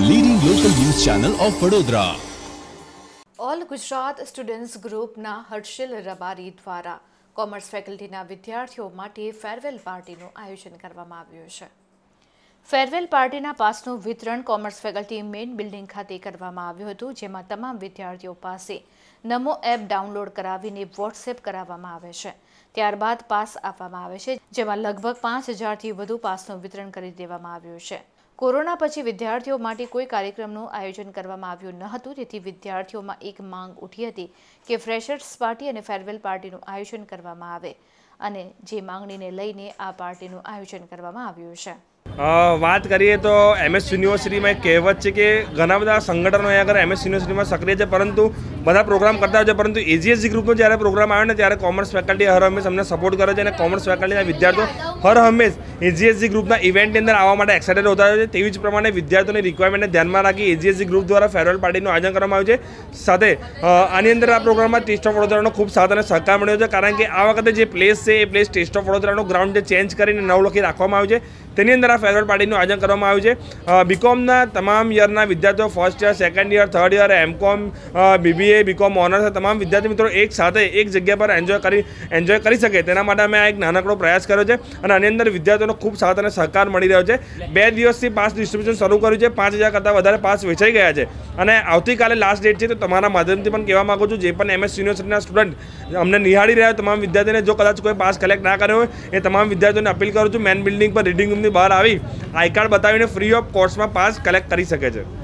leading local news channel of Vadodara all Gujarat students ગ્રુપના હર્ષિલ રબારી દ્વારા commerce ફેકલ્ટીના વિદ્યાર્થીઓ માટે ફેરવેલ પાર્ટીનું આયોજન કરવામાં આવ્યું છે ફેરવેલ પાર્ટીના પાસનું વિતરણ કોમર્સ ફેકલ્ટી મેઇન બિલ્ડિંગ ખાતે કરવામાં આવ્યું હતું જેમાં તમામ વિદ્યાર્થીઓ પાસે નમો એપ ડાઉનલોડ કરાવીને વોટ્સએપ કરાવવામાં આવે છે ત્યારબાદ પાસ આપવામાં આવે છે જેમાં લગભગ પાંચ હજારથી વધુ પાસનું વિતરણ કરી દેવામાં આવ્યું છે કોરોના પછી વિદ્યાર્થીઓ માટે કોઈ કાર્યક્રમનું આયોજન કરવામાં આવ્યું ન હતું તેથી વિદ્યાર્થીઓમાં એક માંગ ઉઠી હતી કે ફ્રેશર્સ પાર્ટી અને ફેરવેલ પાર્ટીનું આયોજન કરવામાં આવે અને જે માંગણીને લઈને આ પાર્ટીનું આયોજન કરવામાં આવ્યું છે વાત કરીએ તો એમએસ યુનિવર્સિટીમાં એક કહેવત છે કે ઘણા બધા સંગઠનો અહીંયા આગળ એમએસ યુનિવર્સિટીમાં સક્રિય છે પરંતુ બધા પ્રોગ્રામ કરતા હોય છે પરંતુ એજીએસજી ગ્રુપનો જ્યારે પ્રોગ્રામ આવ્યો ને ત્યારે કોમર્સ ફેકલ્ટી હર હંમેશ અમને સપોર્ટ કરે છે અને કોમર્સ ફેકલ્ટીના વિદ્યાર્થીઓ હર હંમેશ એજીએસજી ગ્રુપના ઇવેન્ટની અંદર આવવા માટે એક્સાઇટેડ હોતા હોય છે તેવી જ પ્રમાણે વિદ્યાર્થીઓની રિક્વાયરમેન્ટને ધ્યાનમાં રાખી એજીએસજી ગ્રુપ દ્વારા ફેરવેલ પાર્ટીનું આયોજન કરવામાં આવ્યું છે સાથે આની અંદર આ પ્રોગ્રામમાં ટેસ્ટ ઓફ વડોદરાનો ખૂબ સાથ અને સહકાર મળ્યો છે કારણ કે આ વખતે જે પ્લેસ છે એ પ્લેસ ટેસ્ટ ઓફ વડોદરાનો ગ્રાઉન્ડ જે ચેન્જ કરીને નવલખી રાખવામાં આવ્યું છે તેની અંદર આ ફેરવેલ પાર્ટીનું આયોજન કરવામાં આવ્યું છે બીકોમના તમામ યરના વિદ્યાર્થીઓ first year second year third year MCom BBA BCom honours તમામ વિદ્યાર્થી મિત્રો એક સાથે એક જગ્યા પર એન્જોય કરી એન્જોય કરી શકે તેના માટે અમે આ એક નાનકડો પ્રયાસ કર્યો છે અને આની અંદર વિદ્યાર્થીઓનો ખૂબ સાથ અને સહકાર મળી રહ્યો છે બે દિવસથી પાસ ડિસ્ટ્રીબ્યુશન શરૂ કર્યું છે પાંચ હજાર કરતાં વધારે પાસ વેચાઈ ગયા છે અને આવતીકાલે લાસ્ટ ડેટ છે તો તમારા માધ્યમથી પણ કહેવા માગું છું જે પણ એમએસ યુનિવર્સિટીના સ્ટુડન્ટ અમને નિહાળી રહ્યા તમામ વિદ્યાર્થીને જો કદાચ કોઈ પાસ કલેક્ટ ના કર્યો હોય એ તમામ વિદ્યાર્થીઓને અપીલ કરું છું મેન બિલ્ડિંગ પર રીડિંગ રૂમની બહાર આવી આઈ કાર્ડ બતાવીને ફ્રી ઓફ કોસ્ટમાં પાસ કલેક્ટ કરી શકે છે